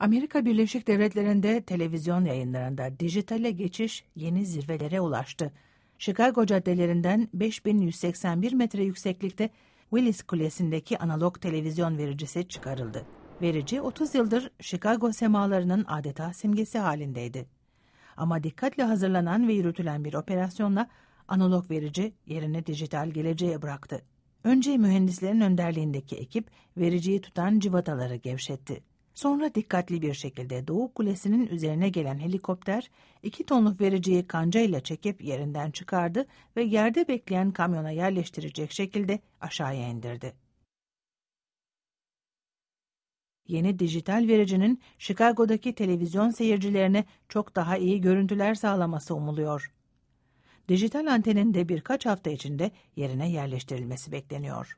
Amerika Birleşik Devletleri'nde televizyon yayınlarında dijitale geçiş yeni zirvelere ulaştı. Chicago caddelerinden 5181 metre yükseklikte Willis Kulesi'ndeki analog televizyon vericisi çıkarıldı. Verici 30 yıldır Chicago semalarının adeta simgesi halindeydi. Ama dikkatle hazırlanan ve yürütülen bir operasyonla analog verici yerine dijital geleceğe bıraktı. Önce mühendislerin önderliğindeki ekip vericiyi tutan cıvataları gevşetti. Sonra dikkatli bir şekilde Doğu Kulesi'nin üzerine gelen helikopter iki tonluk vericiyi kancayla çekip yerinden çıkardı ve yerde bekleyen kamyona yerleştirecek şekilde aşağıya indirdi. Yeni dijital vericinin Chicago'daki televizyon seyircilerine çok daha iyi görüntüler sağlaması umuluyor. Dijital antenin de birkaç hafta içinde yerine yerleştirilmesi bekleniyor.